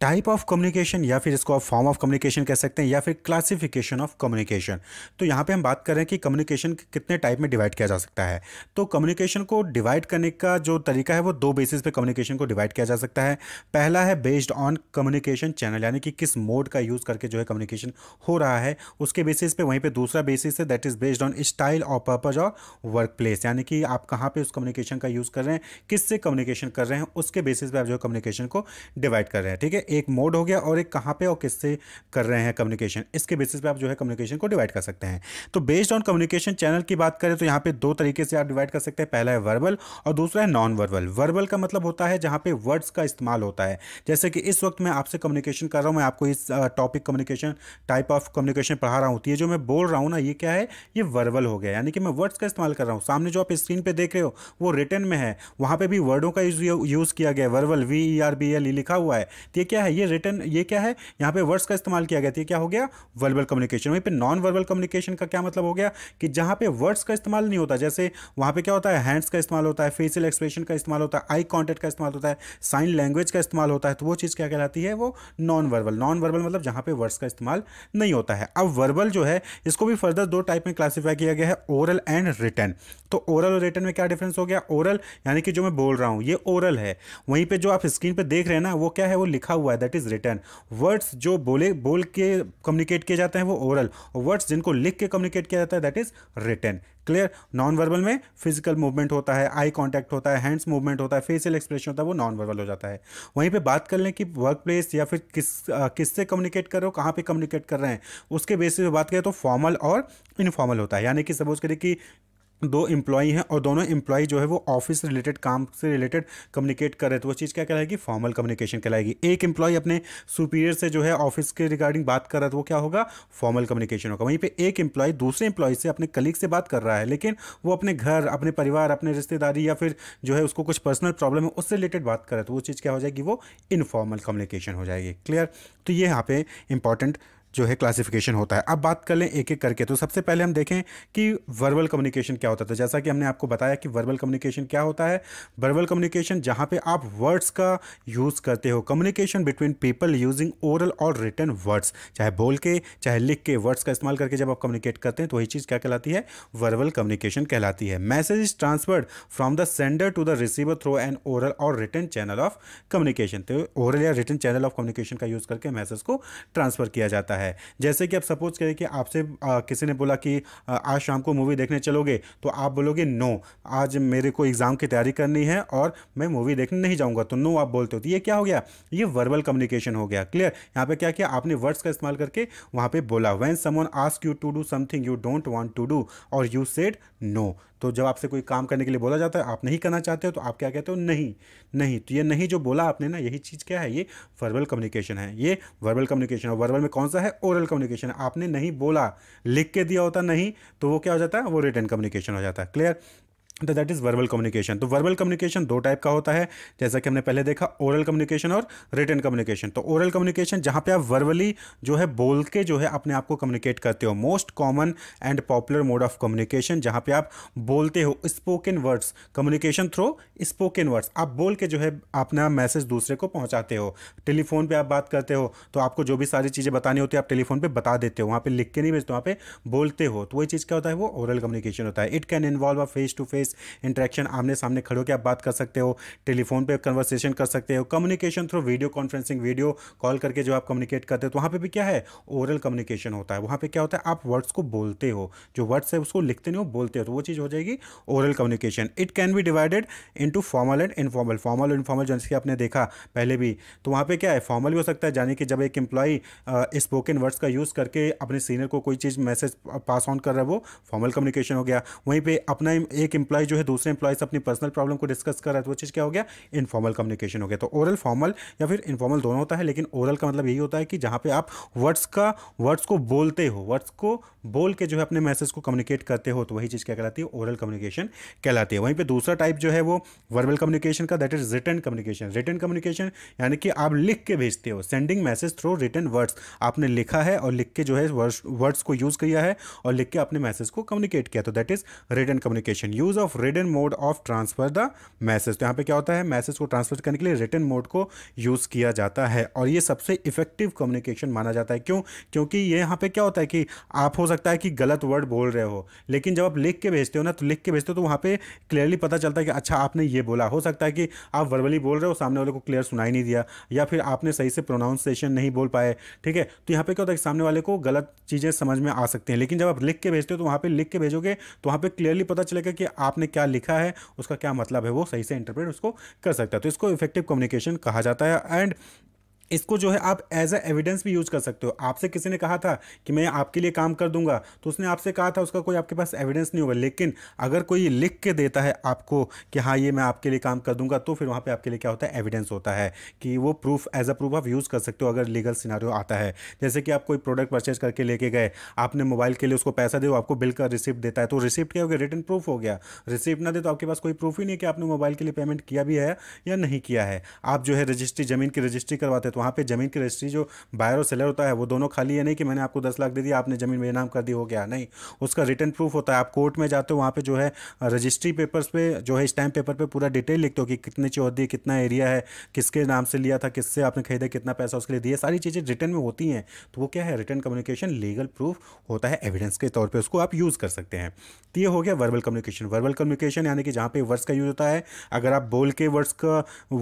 type of communication या फिर इसको आप फॉर्म ऑफ कम्युनिकेशन कह सकते हैं या फिर क्लासिफिकेशन ऑफ कम्युनिकेशन तो यहाँ पे हम बात कर रहे हैं कि कम्युनिकेशन कितने टाइप में डिवाइड किया जा सकता है तो कम्युनिकेशन को डिवाइड करने का जो तरीका है वो दो बेसिस पे कम्युनिकेशन को डिवाइड किया जा सकता है पहला है बेस्ड ऑन कम्युनिकेशन चैनल यानी कि किस मोड का यूज़ करके जो है कम्युनिकेशन हो रहा है उसके बेसिस पे वहीं पर दूसरा बेसिस है that is based on style और पर्पज और वर्क प्लेस यानी कि आप कहाँ पर उस कम्युनिकेशन का यूज़ कर रहे हैं किससे कम्युनिकेशन कर रहे हैं उसके बेसिस पर आप जो कम्युनिकेशन को डिवाइड कर रहे हैं ठीक है एक मोड हो गया और एक कहाँ पे और किससे कर रहे हैं कम्युनिकेशन इसके बेसिस पे आप जो है कम्युनिकेशन को डिवाइड कर सकते हैं तो बेस्ड ऑन कम्युनिकेशन चैनल की बात करें तो यहाँ पे दो तरीके से आप डिवाइड कर सकते हैं पहला है वर्बल और दूसरा है नॉन वर्बल वर्बल का मतलब होता है जहाँ पे वर्ड्स का इस्तेमाल होता है जैसे कि इस वक्त मैं आपसे कम्युनिकेशन कर रहा हूँ मैं आपको इस topic communication type of communication पढ़ा रहा हूँ ये जो मैं बोल रहा हूँ ना ये क्या है ये वर्बल हो गया यानी कि मैं वर्ड्स का इस्तेमाल कर रहा हूँ सामने जो आप स्क्रीन पर देख रहे हो वो रिटर्न में है वहाँ पर भी वर्डों का यूज़ किया गया verbal V E R B L लिखा हुआ है तो ये क्या क्या है ये रिटर्न ये क्या है यहाँ पे वर्ड्स का इस्तेमाल किया गया था क्या हो गया वर्बल कम्युनिकेशन वहीं पे नॉन वर्बल कम्युनिकेशन का क्या मतलब हो गया कि जहाँ पे वर्ड्स का इस्तेमाल नहीं होता जैसे वहाँ पे क्या होता है हैंड्स का इस्तेमाल होता है फेसियल एक्सप्रेशन का इस्तेमाल होता है आई कॉन्टेक्ट का इस्तेमाल होता है साइन लैंग्वेज का इस्तेमाल होता है तो वो चीज़ क्या कहलाती है वो नॉन वर्बल नॉन वर्बल मतलब जहाँ पे वर्ड्स का इस्तेमाल नहीं होता है अब वर्बल जो है इसको भी फर्दर दो टाइप में क्लासीफाई किया गया है ओरल एंड रिटर्न तो ओरल और रिटर्न में क्या डिफरेंस हो गया ओरल यानी कि जो मैं बोल रहा हूँ ये ओरल है वहीं पर जो आप स्क्रीन पर देख रहे हैं ना वो क्या है वो लिखा हुआ हुआ है दैट इज रिटर्न वर्ड्स जो बोले बोल के कम्युनिकेट किए जाते हैं वो ओरल और वर्ड्स जिनको लिख के कम्युनिकेट किया जाता है that is written clear non verbal में फिजिकल मूवमेंट होता है आई कॉन्टैक्ट होता है हैंड्स मूवमेंट होता है फेसियल एक्सप्रेशन होता है वो नॉन वर्बल हो जाता है वहीं पे बात कर लें कि वर्क प्लेस या फिर किस किससे कम्युनिकेट कर रहे हो कहाँ पे कम्युनिकेट कर रहे हैं उसके बेसिस पे बात करें तो फॉर्मल और इनफॉर्मल होता है यानी कि सपोज करें कि दो एम्प्लॉई हैं और दोनों एम्प्लॉई जो है वो ऑफिस रिलेटेड काम से रिलेटेड कम्युनिकेट कर रहे तो वो चीज़ क्या कहलाएगी फॉर्मल कम्युनिकेशन कहलाएगी एक एम्प्लॉय अपने सुपीरियर से जो है ऑफिस के रिगार्डिंग बात कर रहा है तो वो क्या होगा फॉर्मल कम्युनिकेशन होगा वहीं पे एक एम्प्लॉय दूसरे एम्प्लॉय से अपने कलीग से बात कर रहा है लेकिन वो अपने घर अपने परिवार अपने रिश्तेदारी या फिर जो है उसको कुछ पर्सनल प्रॉब्लम है उससे रिलेटेड बात कर रहे तो वो चीज़ क्या हो जाएगी वो इनफॉर्मल कम्युनिकेशन हो जाएगी क्लियर तो ये यहाँ पे इंपॉर्टेंट जो है क्लासिफिकेशन होता है अब बात कर लें एक एक करके तो सबसे पहले हम देखें कि वर्बल कम्युनिकेशन क्या होता था जैसा कि हमने आपको बताया कि वर्बल कम्युनिकेशन क्या होता है वर्बल कम्युनिकेशन जहाँ पे आप वर्ड्स का यूज़ करते हो communication between people using oral और रिटर्न वर्ड्स चाहे बोल के चाहे लिख के वर्ड्स का इस्तेमाल करके जब आप कम्युनिकेट करते हैं तो वही चीज़ क्या कहलाती है वर्बल कम्युनिकेशन कहलाती है message is transferred from the sender to the receiver through an oral और रिटर्न चैनल ऑफ कम्युनिकेशन तो ओरल या रिटर्न चैनल ऑफ कम्युनिकेशन का यूज़ करके मैसेज को ट्रांसफर किया जाता है है जैसे कि आप सपोज करें कि आपसे किसी ने बोला कि आज शाम को मूवी देखने चलोगे तो आप बोलोगे नो आज मेरे को एग्ज़ाम की तैयारी करनी है और मैं मूवी देखने नहीं जाऊँगा तो नो आप बोलते हो तो ये क्या हो गया ये वर्बल कम्युनिकेशन हो गया क्लियर यहाँ पर क्या किया आपने वर्ड्स का इस्तेमाल करके वहाँ पर बोला when someone ask you to do something you don't want to do और यू सेड नो तो जब आपसे कोई काम करने के लिए बोला जाता है आप नहीं करना चाहते हो तो आप क्या कहते हो नहीं नहीं तो ये नहीं जो बोला आपने ना यही चीज़ क्या है ये वर्बल कम्युनिकेशन है ये वर्बल कम्युनिकेशन है वर्बल में कौन सा है ओरल कम्युनिकेशन आपने नहीं बोला लिख के दिया होता नहीं तो वो क्या हो जाता है वो रिटर्न कम्युनिकेशन हो जाता है क्लियर तो दैट इज़ वर्बल कम्युनिकेशन तो वर्बल कम्युनिकेशन दो टाइप का होता है जैसा कि हमने पहले देखा ओरल कम्युनिकेशन और रिटर्न कम्युनिकेशन तो ओरल कम्युनिकेशन जहाँ पे आप वर्बली जो है बोल के जो है अपने आप को कम्युनिकेट करते हो most common and popular mode of communication जहाँ पे आप बोलते हो spoken words communication through spoken words आप बोल के जो है अपना मैसेज दूसरे को पहुँचाते हो टेलीफोन पर आप बात करते हो तो आपको जो भी सारी चीज़ें बतानी होती है आप टेलीफोन पर बता देते हो वहाँ पर लिख के नहीं भेजते वहाँ पर बोलते हो तो वही चीज़ क्या होता है वो ओरल कम्युनिकेशन होता है it can involve a face to face इस इंट्रैक्शन आमने सामने खड़े होकर आप बात कर सकते हो टेलीफोन पर कन्वर्सेशन कर सकते हो communication through video conferencing video call करके जो आप कम्युनिकेट करते हो तो वहाँ पर भी क्या है ओरल कम्युनिकेशन होता है वहाँ पर क्या होता है आप वर्ड्स को बोलते हो जो वर्ड्स है उसको लिखते नहीं हो बोलते हो तो वो चीज़ हो जाएगी oral communication it can be divided into formal and informal formal और इनफॉर्मल जैसे कि आपने देखा पहले भी तो वहाँ पर क्या है फॉर्मल भी हो सकता है जाने कि जब एक एम्प्लॉई स्पोकन वर्ड्स का यूज़ करके अपने सीनियर को कोई चीज़ मैसेज पास ऑन कर रहा है वो फॉर्मल कम्युनिकेशन हो गया वहीं पर अपना एक एम्प्लॉय एम्प्लॉय जो है दूसरे एम्प्लॉय से अपनी पर्सनल प्रॉब्लम को डिस्कस कर रहा है तो वो चीज़ क्या हो गया इनफॉर्मल कम्युनिकेशन हो गया तो ओरल फॉर्मल या फिर इनफॉर्मल दोनों होता है लेकिन ओरल का मतलब यही होता है कि जहाँ पर आप वर्ड्स का वर्ड्स को बोलते हो वर्ड्स को बोल के जो है अपने मैसेज को कम्युनिकेट करते हो तो वही चीज़ क्या कहलाती है ओरल कम्युनिकेशन कहलाती है वहीं पर दूसरा टाइप जो है वो वर्बल कम्युनिकेशन का that is written communication written communication यानी कि आप लिख के भेजते हो sending message through written words आपने लिखा है और लिख के जो है वर्ड्स को यूज़ किया है और लिख के अपने मैसेज को कम्युनिकेट किया तो that is written communication use of written mode of transfer the message तो यहाँ पे क्या होता है मैसेज को ट्रांसफर करने के लिए रिटन मोड को यूज़ किया जाता है और ये सबसे इफेक्टिव कम्युनिकेशन माना जाता है क्यों क्योंकि ये यहाँ पे क्या होता है कि आप हो सकता है कि गलत वर्ड बोल रहे हो लेकिन जब आप लिख के भेजते हो ना तो लिख के भेजते हो तो वहाँ पे क्लियरली पता चलता है कि अच्छा आपने ये बोला हो सकता है कि आप वर्बली बोल रहे हो सामने वाले को क्लियर सुनाई नहीं दिया या फिर आपने सही से प्रोनाउंसिएशन नहीं बोल पाए ठीक है तो यहाँ पे क्या होता है कि सामने वाले को गलत चीज़ें समझ में आ सकती हैं लेकिन जब आप लिख के भेजते हो तो वहाँ पर लिख के भेजोगे तो वहाँ पर क्लियरली पता चलेगा कि आप आपने क्या लिखा है उसका क्या मतलब है वो सही से इंटरप्रेट उसको कर सकता है तो इसको इफेक्टिव कम्युनिकेशन कहा जाता है एंड इसको जो है आप एज अ एविडेंस भी यूज कर सकते हो आपसे किसी ने कहा था कि मैं आपके लिए काम कर दूंगा तो उसने आपसे कहा था उसका कोई आपके पास एविडेंस नहीं होगा लेकिन अगर कोई लिख के देता है आपको कि हाँ ये मैं आपके लिए काम कर दूंगा तो फिर वहाँ पर आपके लिए क्या होता है एविडेंस होता है कि वो प्रूफ एज अ प्रूफ आप यूज़ कर सकते हो अगर लीगल सिनारियो आता है जैसे कि आप कोई प्रोडक्ट परचेज करके लेके गए आपने मोबाइल के लिए उसको पैसा दे आपको बिल का रिसिप्ट देता है तो रिसिप्ट क्या हो गया रिटर्न प्रूफ हो गया रिसिप्ट ना दे तो आपके पास कोई प्रूफ ही नहीं कि आपने मोबाइल के लिए पेमेंट किया भी है या नहीं किया है आप जो है रजिस्ट्री जमीन की रजिस्ट्री करवाते तो वहाँ पे ज़मीन की रजिस्ट्री जो बायर और सेलर होता है वो दोनों खाली है नहीं कि मैंने आपको दस लाख दे दिया आपने ज़मीन मेरे नाम कर दी हो गया नहीं उसका रिटर्न प्रूफ होता है आप कोर्ट में जाते हो वहाँ पर जो है रजिस्ट्री पेपर्स पे जो है स्टैम्प पेपर पर पे पूरा डिटेल लिखते हो कि कितनी चौधरी कितना एरिया है किसके नाम से लिया था किससे आपने खरीदा कितना पैसा उसके लिए दिया सारी चीज़ें रिटर्न में होती हैं तो वो क्या है रिटर्न कम्युनिकेशन लीगल प्रूफ होता है एविडेंस के तौर पर उसको आप यूज़ कर सकते हैं तो ये हो गया वर्बल कम्युनिकेशन वर्बल कम्युनिकेशन यानी कि जहाँ पे वर्ड्स का यूज होता है अगर आप बोल के वर्ड्स का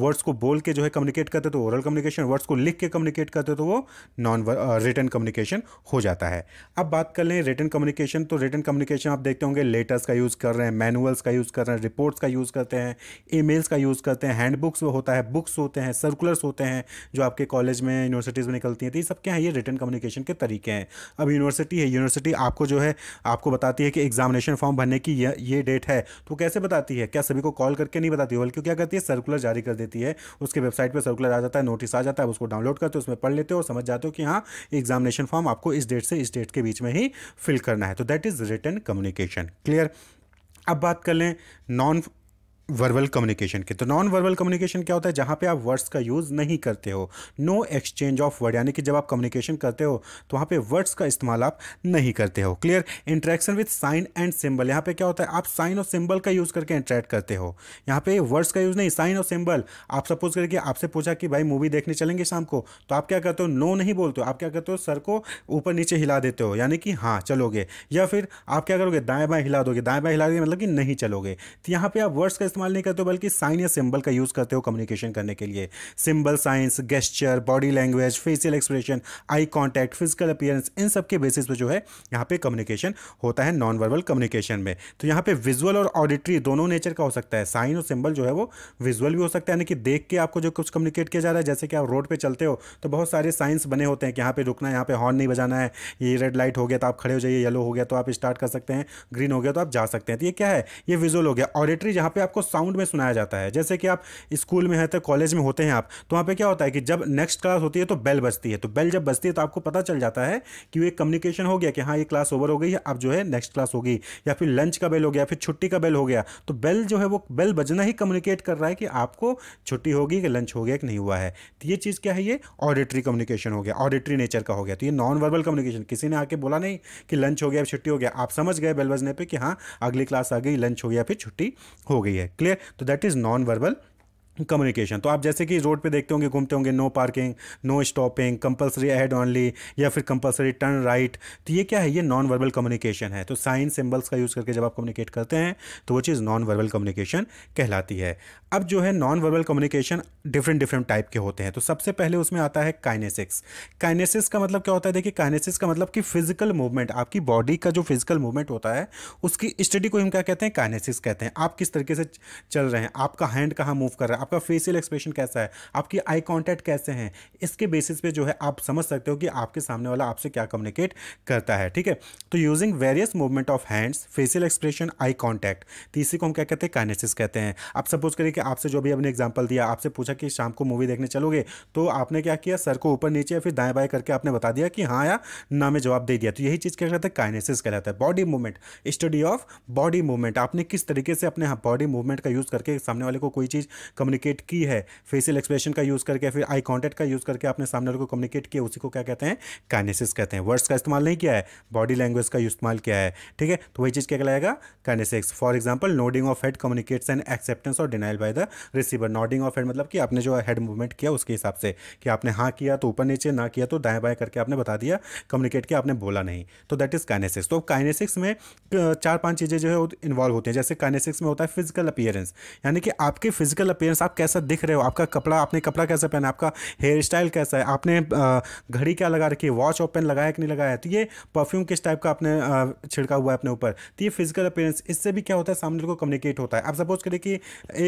वर्ड्स को बोल के जो है कम्युनिकेट करते तो ओरल कम्युनिकेशन वर्ड्स उसको लिख के कम्युनिकेट करते हो तो वो नॉन रिटर्न कम्युनिकेशन हो जाता है अब बात कर लें रिटर्न कम्युनिकेशन तो रिटर्न कम्युनिकेशन आप देखते होंगे लेटर्स का यूज़ कर रहे हैं मैनुअल्स का यूज़ कर रहे हैं रिपोर्ट्स का यूज़ करते हैं ई का यूज़ करते हैं हैंडबुक्स होता है बुक्स होते हैं सर्कुलर्स होते हैं जो आपके कॉलेज में यूनिवर्सिटीज़ में निकलती हैं तो ये सब क्या है ये रिटर्न कम्युनिकेशन के तरीके हैं अब यूनिवर्सिटी है यूनिवर्सिटी आपको जो है आपको बताती है कि एग्जामिनेशन फॉर्म भरने की ये डेट है तो कैसे बताती है क्या सभी को कॉल करके नहीं बताती बल्कि क्या करती है सर्कुलर जारी कर देती है उसके वेबसाइट पर सर्कुलर आ जाता है नोटिस आ जाता है उसको डाउनलोड करते हो उसमें पढ़ लेते हो और समझ जाते हो कि हाँ एग्जामिनेशन फॉर्म आपको इस डेट से इस डेट के बीच में ही फिल करना है तो that is written communication clear अब बात कर लें नॉन वर्बल कम्युनिकेशन के तो नॉन वर्बल कम्युनिकेशन क्या होता है जहाँ पे आप वर्ड्स का यूज़ नहीं करते हो नो एक्सचेंज ऑफ वर्ड यानी कि जब आप कम्युनिकेशन करते हो तो वहाँ पे वर्ड्स का इस्तेमाल आप नहीं करते हो clear interaction with sign and symbol यहाँ पे क्या होता है आप साइन और सिंबल का यूज़ करके इंट्रैक्ट करते हो यहाँ पे वर्ड्स का यूज़ नहीं साइन और सिंबल आप सपोज करके आपसे पूछा कि भाई मूवी देखने चलेंगे शाम को तो आप क्या करते हो नो नहीं बोलते हो आप क्या करते हो सर को ऊपर नीचे हिला देते हो यानी कि हाँ चलोगे या फिर आप क्या करोगे दाएँ बाएँ हिला दोगे दाएँ बाएँ हिला दोगे मतलब कि नहीं चलोगे तो यहाँ पर आप वर्ड्स का इस्तेमाल नहीं करते हो बल्कि साइन या सिंबल का यूज़ करते हो कम्युनिकेशन करने के लिए symbol signs gesture body language facial expression eye contact physical appearance इन सब के बेसिस पर जो है यहाँ पे कम्युनिकेशन होता है नॉन वर्बल कम्युनिकेशन में तो यहाँ पे विजुअल और ऑडिटरी दोनों नेचर का हो सकता है साइन और सिंबल जो है वो विजुअल भी हो सकता है यानी कि देख के आपको जो कुछ कम्युनिकेट किया जा रहा है जैसे कि आप रोड पर चलते हो तो बहुत सारे साइंस बने होते हैं कि यहाँ पे रुकना यहाँ पे हॉर्न नहीं बजाना है ये रेड लाइट हो गया तो आप खड़े हो जाइए येलो हो गया तो आप स्टार्ट कर सकते हैं ग्रीन हो गया तो आप जा सकते हैं तो ये क्या है ये विजुअल हो गया ऑडिटरी जहाँ पे आपको साउंड में सुनाया जाता है जैसे कि आप स्कूल में हैं तो कॉलेज में होते हैं आप तो वहाँ पे क्या होता है कि जब नेक्स्ट क्लास होती है तो बेल बजती है तो बेल जब बजती है तो आपको पता चल जाता है कि वे कम्युनिकेशन हो गया कि हाँ ये क्लास ओवर हो गई है अब जो है नेक्स्ट क्लास होगी या फिर लंच का बेल हो गया फिर छुट्टी का बेल हो गया तो बेल जो है वो बेल बजना ही कम्युनिकेट कर रहा है कि आपको छुट्टी होगी कि लंच हो गया कि नहीं हुआ है तो ये चीज़ क्या है ये ऑडिटरी कम्युनिकेशन हो गया ऑडिटरी नेचर का हो गया तो ये नॉन वर्बल कम्युनिकेशन किसी ने आके बोला नहीं कि लंच हो गया फिर छुट्टी हो गया आप समझ गए बेल बजने पर कि हाँ अगली क्लास आ गई लंच हो गया फिर छुट्टी हो गई है क्लियर तो that is non verbal communication तो आप जैसे कि रोड पे देखते होंगे घूमते होंगे no parking no stopping compulsory ahead only या फिर कंपलसरी टर्न राइट तो ये क्या है ये नॉन वर्बल कम्युनिकेशन है तो साइन सिंबल्स का यूज़ करके जब आप कम्युनिकेट करते हैं तो वो चीज़ नॉन वर्बल कम्युनिकेशन कहलाती है अब जो है non verbal communication different different type के होते हैं तो सबसे पहले उसमें आता है काइनेसिक्स काइनेसिस का मतलब क्या होता है देखिए काइनेसिस का मतलब कि फिजिकल मूवमेंट आपकी बॉडी का जो फिजिकल मूवमेंट होता है उसकी स्टडी को हम क्या कहते हैं काइनेसिस कहते हैं आप किस तरीके से चल रहे हैं आपका हैंड कहाँ मूव कर रहा है आपका फेशियल एक्सप्रेशन कैसा है आपकी आई कॉन्टैक्ट कैसे हैं इसके बेसिस पे जो है आप समझ सकते हो कि आपके सामने वाला आपसे क्या कम्युनिकेट करता है ठीक है तो using various movement of hands facial expression eye contact तो इसी को हम क्या कहते हैं कानेसिस कहते हैं आप सपोज करिए कि आपसे जो भी अपने एग्जाम्पल दिया आपसे पूछा कि शाम को मूवी देखने चलोगे तो आपने क्या किया सर को ऊपर नीचे या फिर दाएं बाएं करके आपने बता दिया कि हाँ या ना में जवाब दे दिया तो यही चीज़ क्या कहता है काइनेसिस कहलाता है body movement study of body movement आपने किस तरीके से अपने बॉडी हाँ, मूवमेंट का यूज़ करके सामने वाले को कोई चीज़ कम्युनिकेट कम्युनिकेट की है फेसियल एक्सप्रेशन का यूज़ करके फिर आई कॉन्टेक्ट का यूज़ करके आपने सामने को कम्युनिकेट किया उसी को क्या कहते हैं काइनेसिस कहते हैं वर्ड्स का इस्तेमाल नहीं किया है बॉडी लैंग्वेज का इस्तेमाल किया है ठीक है तो वही चीज़ क्या कहलाएगा kinesics for example nodding of head communicates and acceptance और denial by the receiver nodding of head मतलब कि आपने जो हेड मूवमेंट किया उसके हिसाब से कि आपने हाँ किया तो ऊपर नीचे ना किया तो दाएँ बाएं करके आपने बता दिया कम्युनिकेट किया आपने बोला नहीं तो दैट इज़ काइनेसिक्स तो काइनेसिक्स में चार पांच चीज़ें जो है इन्वॉल्व होती हैं जैसे काइनेसिक्स में होता है फिजिकल अपियरेंस यानी कि आपके फिजिकल अपियरेंस फिटनेस आप कैसा दिख रहे हो आपका कपड़ा आपने कपड़ा कैसा पहना आपका हेयर स्टाइल कैसा है आपने घड़ी क्या लगा रखी है वॉच ओपन लगाया कि नहीं लगाया तो ये परफ्यूम किस टाइप का आपने छिड़का हुआ है अपने ऊपर तो ये फिजिकल अपेयरेंस इससे भी क्या होता है सामने को कम्युनिकेट होता है आप सपोज करिए कि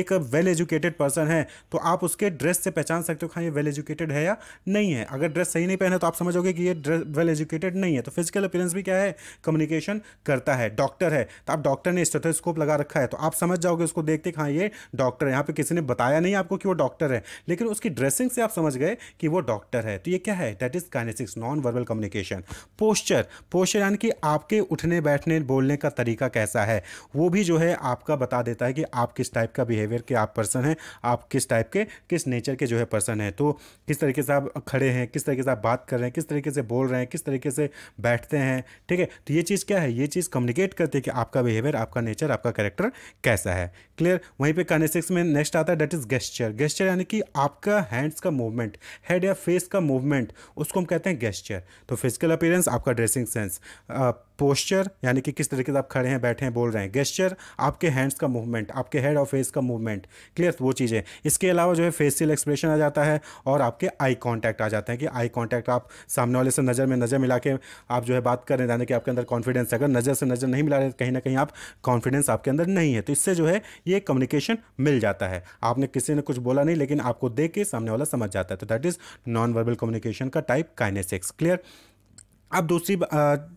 एक वेल एजुकेटेड पर्सन है तो आप उसके ड्रेस से पहचान सकते हो हाँ ये वेल एजुकेटेड है या नहीं है अगर ड्रेस सही नहीं पहने तो आप समझोगे कि ये ड्रेस वेल एजुकेटेड नहीं है तो फिजिकल अपेयरेंस भी क्या है कम्युनिकेशन करता है डॉक्टर है तो आप डॉक्टर ने स्टेथोस्कोप लगा रखा है तो आप समझ जाओगे उसको देखते हाँ ये डॉक्टर है यहाँ पे किसी ने बता बताया नहीं आपको कि वो डॉक्टर है लेकिन उसकी ड्रेसिंग से आप समझ गए कि वो डॉक्टर है तो ये क्या है that is kinesics non verbal communication posture posture यानी कि आपके उठने बैठने बोलने का तरीका कैसा है वो भी जो है आपका बता देता है कि आप किस टाइप का बिहेवियर के आप पर्सन हैं आप किस टाइप के किस नेचर के जो है पर्सन हैं तो किस तरीके से आप खड़े हैं किस तरीके से आप बात कर रहे हैं किस तरीके से बोल रहे हैं किस तरीके से बैठते हैं ठीक है तो ये चीज़ क्या है ये चीज़ कम्युनिकेट करती है कि आपका बिहेवियर आपका नेचर आपका कैरेक्टर कैसा है क्लियर वहीं पर कानेसिक्स में नेक्स्ट आता है दैट इज गेस्चर गेस्चर यानी कि आपका हैंड्स का मूवमेंट हेड या फेस का मूवमेंट उसको हम कहते हैं गेस्चर तो फिजिकल अपीयरेंस आपका ड्रेसिंग सेंस पोस्चर यानी कि किस तरीके से आप खड़े हैं बैठे हैं बोल रहे हैं गेस्चर आपके हैंड्स का मूवमेंट आपके हेड और फेस का मूवमेंट क्लियर वो चीज़ें इसके अलावा जो है फेसियल एक्सप्रेशन आ जाता है और आपके आई कॉन्टैक्ट आ जाते हैं कि आई कॉन्टैक्ट आप सामने वाले से नज़र में नज़र मिला के आप जो है बात कर रहे हैं यानी कि आपके अंदर कॉन्फिडेंस है अगर नज़र से नज़र नहीं मिला रहे कहीं ना कहीं आप कॉन्फिडेंस आपके अंदर नहीं है तो इससे जो है ये कम्युनिकेशन मिल जाता है आप आपने किसी ने कुछ बोला नहीं लेकिन आपको देख के सामने वाला समझ जाता है तो that is non verbal communication का टाइप काइनेसिक्स क्लियर अब दूसरी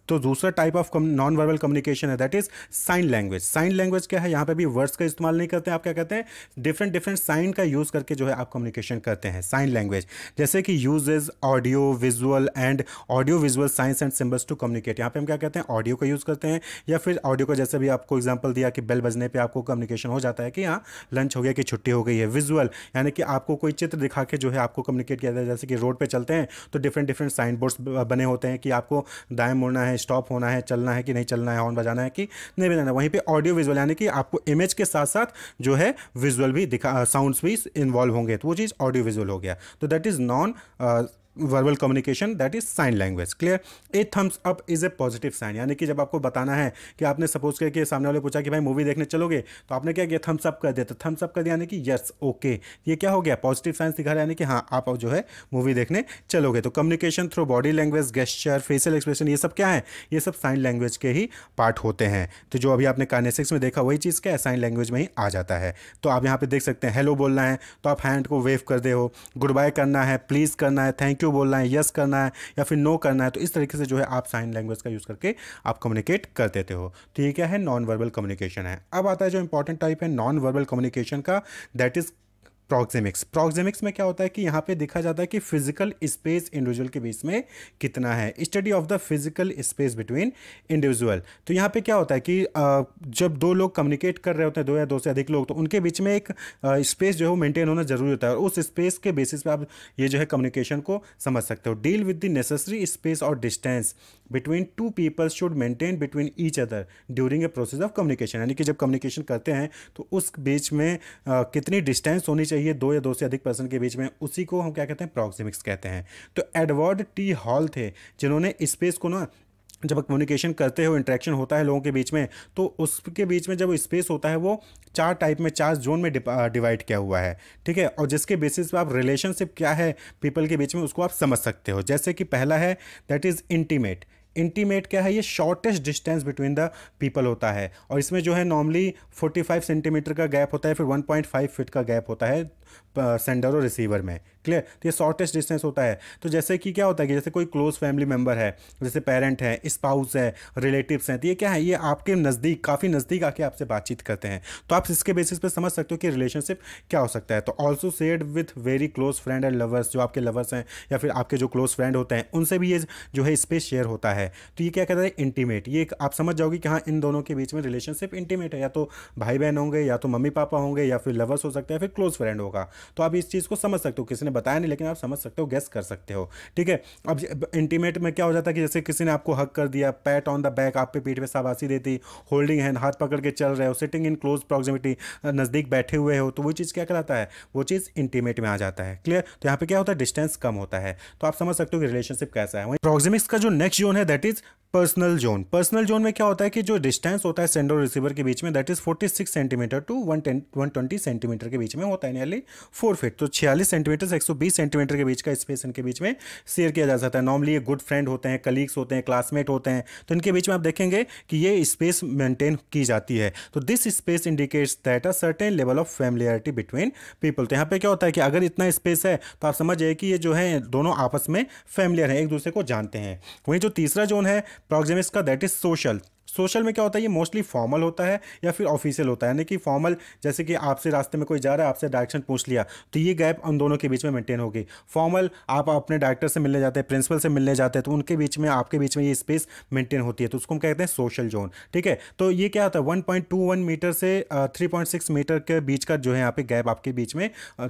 तो दूसरा type of non verbal communication है that is sign language sign language क्या है यहाँ पे भी वर्ड्स का इस्तेमाल नहीं करते हैं आप क्या कहते हैं डिफरेंट डिफरेंट साइन का यूज़ करके जो है आप कम्युनिकेशन करते हैं साइन लैंग्वेज जैसे कि uses audio visual and audio visual signs and symbols to communicate यहाँ पे हम क्या कहते हैं ऑडियो का यूज़ करते हैं या फिर ऑडियो का जैसे भी आपको एग्जाम्पल दिया कि बेल बजने पर आपको कम्युनिकेशन हो जाता है कि हाँ लंच हो गया कि छुट्टी हो गई है विजुअल यानी कि आपको कोई चित्र दिखा के जो है आपको कम्युनिकेट किया जाता है जैसे कि रोड पर चलते हैं तो डिफरेंट डिफरेंट साइन बोर्ड्स बने होते हैं कि आप आपको दाएँ मुड़ना है स्टॉप होना है चलना है कि नहीं चलना है हॉर्न बजाना है कि नहीं बजाना वहीं पर ऑडियो विजुअल यानी कि आपको इमेज के साथ साथ जो है विजुअल भी दिखा साउंड्स भी इन्वॉल्व होंगे तो वो चीज़ ऑडियो विजुअल हो गया तो that is non verbal communication that is sign language clear a thumbs up is a positive sign यानी कि जब आपको बताना है कि आपने सपोज किया कि सामने वाले पूछा कि भाई मूवी देखने चलोगे तो आपने क्या किया थम्स अप कर दिया तो थम्स अप कर दिया यानी कि यस ओके ये क्या हो गया पॉजिटिव साइंस दिखा रहा है यानी कि हाँ आप जो है मूवी देखने चलोगे तो communication through body language gesture facial expression ये सब क्या है ये सब साइन लैंग्वेज के ही पार्ट होते हैं तो जो अभी आपने कानेसिक्स में देखा वही चीज़ क्या है साइन लैंग्वेज में ही आ जाता है तो आप यहाँ पर देख सकते हैं हेलो बोलना है तो आप हैंड को वेव कर दे हो गुड बाय करना है प्लीज़ करना है थैंक यू बोलना है यस करना है या फिर नो करना है तो इस तरीके से जो है आप साइन लैंग्वेज का यूज़ करके आप कम्युनिकेट कर देते हो तो ये क्या है नॉन वर्बल कम्युनिकेशन है अब आता है जो इंपॉर्टेंट टाइप है नॉन वर्बल कम्युनिकेशन का दैट इज़ प्रॉक्सिमिक्स प्रॉक्सिमिक्स में क्या होता है कि यहाँ पे देखा जाता है कि फिजिकल स्पेस इंडिविजुअल के बीच में कितना है study of the physical space between individual तो यहाँ पे क्या होता है कि जब दो लोग कम्युनिकेट कर रहे होते हैं दो या दो से अधिक लोग तो उनके बीच में एक स्पेस जो है वो मेंटेन होना जरूरी होता है और उस स्पेस के बेसिस पर आप ये जो है कम्युनिकेशन को समझ सकते हो deal with the necessary space और distance between two people should maintain between each other during a process of communication यानी कि जब कम्युनिकेशन करते हैं तो उस बीच में कितनी डिस्टेंस होनी चाहिए चाहिए दो या दो से अधिक पर्सन के बीच में उसी को हम क्या कहते हैं प्रॉक्सिमिक्स कहते हैं तो एडवर्ड टी हॉल थे जिन्होंने स्पेस को ना जब कम्युनिकेशन करते हो इंट्रैक्शन होता है लोगों के बीच में तो उसके बीच में जब स्पेस होता है वो चार टाइप में चार जोन में डिवाइड uh, किया हुआ है ठीक है और जिसके बेसिस पे आप रिलेशनशिप क्या है पीपल के बीच में उसको आप समझ सकते हो जैसे कि पहला है दैट इज़ इंटीमेट इंटीमेट क्या है ये shortest distance between the people होता है और इसमें जो है नॉर्मली 45 सेंटीमीटर का गैप होता है फिर 1.5 फीट का गैप होता है सेंडर और रिसीवर में क्लियर तो ये शॉर्टेस्ट डिस्टेंस होता है तो जैसे कि क्या होता है कि जैसे कोई क्लोज फैमिली मेम्बर है जैसे पेरेंट है स्पाउस है रिलेटिव्स हैं तो ये क्या है ये आपके नज़दीक काफ़ी नज़दीक आके आपसे बातचीत करते हैं तो आप इसके बेसिस पे समझ सकते हो कि रिलेशनशिप क्या हो सकता है तो also said with very close friend and lovers जो आपके लवर्स हैं या फिर आपके जो क्लोज फ्रेंड होते हैं उनसे भी ये जो है स्पेस शेयर होता है तो ये क्या कहता है इंटीमेट ये आप समझ जाओगे कि हाँ इन दोनों के बीच में रिलेशनशिप इंटीमेट है या तो भाई बहन होंगे या तो मम्मी पापा होंगे या फिर लवर्स हो सकते हैं फिर क्लोज फ्रेंड होगा होगा तो आप इस चीज़ को समझ सकते हो किसी ने बताया नहीं लेकिन आप समझ सकते हो गैस कर सकते हो ठीक है अब इंटीमेट में क्या हो जाता है कि जैसे किसी ने आपको हक कर दिया पैट ऑन द बैक आप पे पीठ पे शाबाशी देती होल्डिंग हैंड हाथ पकड़ के चल रहे हो सिटिंग इन क्लोज प्रॉक्सिमिटी नज़दीक बैठे हुए हो तो वो चीज़ क्या कराता है वो चीज़ इंटीमेट में आ जाता है क्लियर तो यहाँ पर क्या होता है डिस्टेंस कम होता है तो आप समझ सकते हो कि रिलेशनशिप कैसा है वहीं प्रॉक्सिमिक्स का जो नेक्स्ट जोन है that is personal zone personal zone में क्या होता है कि जो डिस्टेंस होता है सेंडर और रिसीवर के बीच में that is 46 centimetre to 120 centimetre के बीच में होता है नियरली फोर फीट तो 46 सेंटीमीटर से एक सेंटीमीटर के बीच का स्पेस इनके बीच में शेयर किया जा सकता है नॉर्मली ये गुड फ्रेंड होते हैं कलीग्स होते हैं क्लासमेट होते हैं तो इनके बीच में आप देखेंगे कि ये स्पेस मेंटेन की जाती है तो this space indicates that a certain level of familiarity between people तो यहाँ पे क्या होता है कि अगर इतना स्पेस है तो आप समझ जाए कि ये जो है दोनों आपस में फैमिलियर हैं एक दूसरे को जानते हैं वहीं जो तीसरा जोन है प्रोक्सिमिक्स का दैट इज सोशल सोशल में क्या होता है ये मोस्टली फॉर्मल होता है या फिर ऑफिशियल होता है यानी कि फॉर्मल जैसे कि आपसे रास्ते में कोई जा रहा है आपसे डायरेक्शन पूछ लिया तो ये गैप उन दोनों के बीच में मेंटेन होगी फॉर्मल आप अपने डायरेक्टर से मिलने जाते हैं प्रिंसिपल से मिलने जाते हैं तो उनके बीच में आपके बीच में ये स्पेस मेंटेन होती है तो उसको हम कहते हैं सोशल जोन ठीक है तो ये क्या होता है वन मीटर से थ्री मीटर के बीच का जो है यहाँ पे गैप आपके बीच में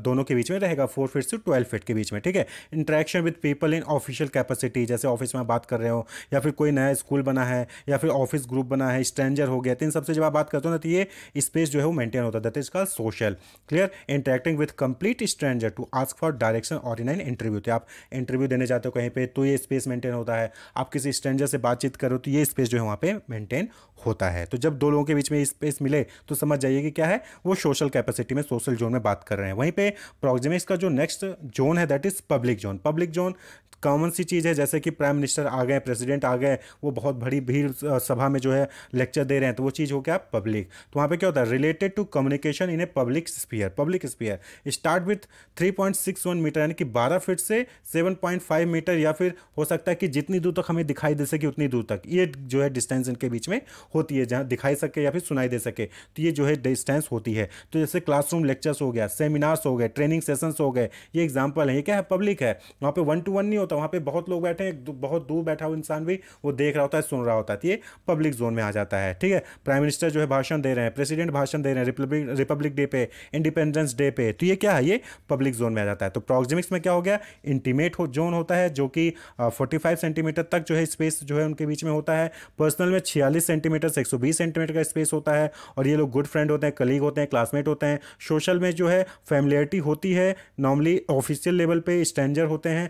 दोनों के बीच में रहेगा फोर फीट से ट्वेल्व फीट के बीच में ठीक है interaction with people in official capacity जैसे ऑफिस में बात कर रहे हो या फिर कोई नया स्कूल बना है या फिर ऑफिस ग्रुप बना है स्ट्रेंजर हो गया तो इन सबसे जब आप बात करते हो ना तो ये स्पेस जो है वो मेंटेन होता है that is call social clear interacting with complete stranger to ask for direction और इन एन इंटरव्यू तो आप इंटरव्यू देने जाते हो कहीं पर तो ये स्पेस मेंटेन होता है आप किसी स्ट्रेंजर से बातचीत करो तो ये स्पेस जो है वहाँ पर मेंटेन होता है तो जब दो लोगों के बीच में स्पेस मिले तो समझ जाइए कि क्या है वो सोशल कैपेसिटी में सोशल जोन में बात कर रहे हैं वहीं पर प्रोक्जेमिक्स का जो नेक्स्ट जोन है that is public zone public zone common सी चीज़ है जैसे कि प्राइम मिनिस्टर आ गए प्रेसिडेंट आ गए वो बहुत बड़ी भीड़ सभा में जो है लेक्चर दे रहे हैं तो वो चीज़ हो गया पब्लिक तो वहाँ पे क्या होता है related to communication in a public sphere public sphere start with 3.61 metre यानी कि 12 फीट से 7.5 मीटर या फिर हो सकता है कि जितनी दूर तक हमें दिखाई दे सके उतनी दूर तक ये जो है डिस्टेंस इनके बीच में होती है जहाँ दिखाई सके या फिर सुनाई दे सके तो ये जो है डिस्टेंस होती है तो जैसे क्लासरूम लेक्चर्स हो गया सेमिनार्स हो गए ट्रेनिंग सेशंस हो गए ये एग्जाम्पल है ये क्या है पब्लिक है वहाँ पर वन टू वन नहीं होता वहाँ पर बहुत लोग बैठे हैं बहुत दूर बैठा हुआ इंसान भी वो देख रहा होता है सुन रहा होता है तो ये पब्लिक कॉन्फ्लिक्ट जोन में आ जाता है ठीक है प्राइम मिनिस्टर जो है भाषण दे रहे हैं प्रेसिडेंट भाषण दे रहे हैं रिपब्लिक डे पे इंडिपेंडेंस डे पे तो ये क्या है ये पब्लिक जोन में आ जाता है तो प्रॉक्सिमिक्स में क्या हो गया इंटीमेट हो, जोन होता है जो कि फोर्टी फाइव सेंटीमीटर तक जो है स्पेस जो है उनके बीच में होता है पर्सनल में छियालीस सेंटीमीटर से एक सौ बीस सेंटीमीटर का स्पेस होता है और ये लोग गुड फ्रेंड होते हैं कलीग होते हैं क्लासमेट होते हैं सोशल में जो है फैमिलियरिटी होती है नॉर्मली ऑफिशियल लेवल पे स्टैंडर होते हैं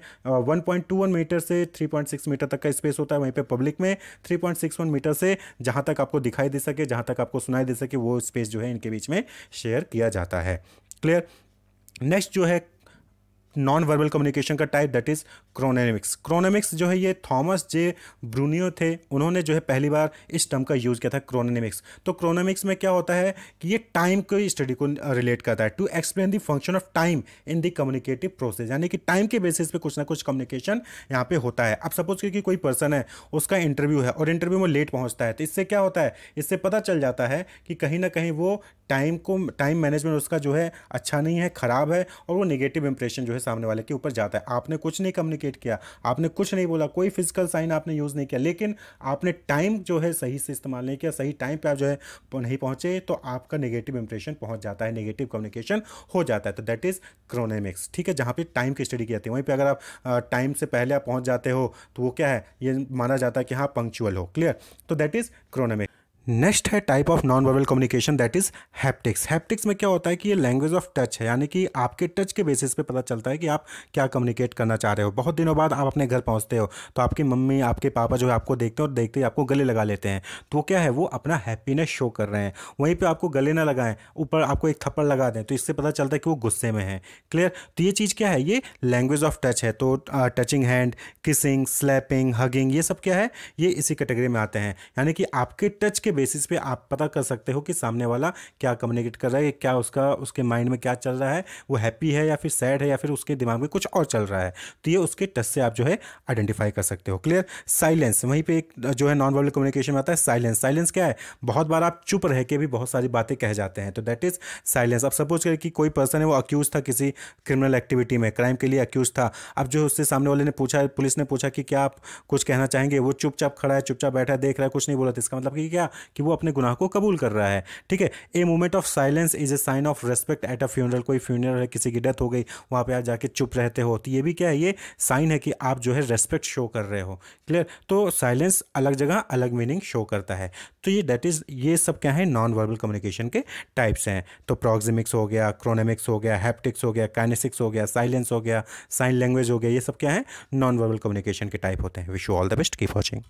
one point two one metre से थ्री पॉइंट सिक्स मीटर तक का स्पेस होता है वहीं पर पब्लिक में three point six one metre से जहाँ तक आपको दिखाई दे सके जहाँ तक आपको सुनाई दे सके वो स्पेस जो है इनके बीच में शेयर किया जाता है क्लियर नेक्स्ट जो है नॉन वर्बल कम्युनिकेशन का type that is chronemics chronemics जो है ये थॉमस जे ब्रूनियो थे उन्होंने जो है पहली बार इस टर्म का यूज़ किया था क्रोनेमिक्स तो क्रोनेमिक्स में क्या होता है कि ये टाइम की स्टडी को रिलेट करता है to explain the function of time in the communicative process यानी कि टाइम के बेसिस पे कुछ ना कुछ कम्युनिकेशन यहाँ पे होता है अब सपोज क्योंकि कोई पर्सन है उसका इंटरव्यू है और इंटरव्यू में लेट पहुँचता है तो इससे क्या होता है इससे पता चल जाता है कि कहीं ना कहीं वो टाइम को टाइम मैनेजमेंट उसका जो है अच्छा नहीं है ख़राब है और वो निगेटिव इंप्रेशन जो है सामने वाले के ऊपर जाता है आपने कुछ नहीं कम्युनिकेट किया आपने कुछ नहीं बोला कोई फिजिकल साइन आपने यूज़ नहीं किया लेकिन आपने टाइम जो है सही से इस्तेमाल नहीं किया सही टाइम पर आप जो है नहीं पहुँचे तो आपका नेगेटिव इंप्रेशन पहुँच जाता है नेगेटिव कम्युनिकेशन हो जाता है तो दैट इज़ क्रोनेमिक्स ठीक है जहाँ पर टाइम की स्टडी की जाती है वहीं पर अगर आप टाइम से पहले आप पहुँच जाते हो तो वो क्या है ये माना जाता है कि हाँ पंक्चुअल हो क्लियर तो दैट इज़ क्रोनेमिक्स नेक्स्ट है type of non verbal communication that is haptics haptics में क्या होता है कि ये लैंग्वेज ऑफ टच है यानी कि आपके टच के बेसिस पे पता चलता है कि आप क्या कम्युनिकेट करना चाह रहे हो बहुत दिनों बाद आप अपने घर पहुंचते हो तो आपकी मम्मी आपके पापा जो है आपको देखते हैं और देखते ही आपको गले लगा लेते हैं तो क्या है वो अपना हैप्पीनेस शो कर रहे हैं वहीं पर आपको गले ना लगाएं ऊपर आपको एक थप्पड़ लगा दें तो इससे पता चलता है कि वो गुस्से में है क्लियर तो ये चीज़ क्या है ये लैंग्वेज ऑफ टच है तो touching hand kissing slapping hugging ये सब क्या है ये इसी कैटेगरी में आते हैं यानी कि आपके टच के बेसिस पे आप पता कर सकते हो कि सामने वाला क्या कम्युनिकेट कर रहा है क्या उसका उसके माइंड में क्या चल रहा है वो हैप्पी है या फिर सैड है या फिर उसके दिमाग में कुछ और चल रहा है तो ये उसके टच से आप जो है आइडेंटिफाई कर सकते हो क्लियर साइलेंस वहीं पर जो है नॉन वर्बल कम्युनिकेशन में आता है साइलेंस साइलेंस क्या है बहुत बार आप चुप रह के भी बहुत सारी बातें कह जाते हैं तो दैट इज़ साइलेंस अब सपोज करें कि कोई पर्सन है वो अक्यूज़ था किसी क्रिमिनल एक्टिविटी में क्राइम के लिए अक्यूज़ था अब जो उससे सामने वाले ने पूछा पुलिस ने पूछा कि क्या आप कुछ कहना चाहेंगे वो चुपचाप खड़ा है चुपचाप बैठा है देख रहा है कुछ नहीं बोला था तो इसका मतलब कि क्या कि वो अपने गुनाह को कबूल कर रहा है ठीक है a moment of silence is a sign of respect at a funeral कोई फ्यूनरल है किसी की डेथ हो गई वहाँ पर आप जाके चुप रहते हो तो ये भी क्या है ये साइन है कि आप जो है रेस्पेक्ट शो कर रहे हो क्लियर तो साइलेंस अलग जगह अलग मीनिंग शो करता है तो ये डेट इज़ ये सब क्या है नॉन वर्बल कम्युनिकेशन के टाइप्स हैं तो प्रोक्सिमिक्स हो गया क्रोनेमिक्स हो गया हैप्टिक्स हो गया काइनेसिक्स हो गया साइलेंस हो गया साइन लैंग्वेज हो गया ये सब क्या है नॉन वर्बल कम्युनिकेशन के टाइप होते हैं wish you all the best keep watching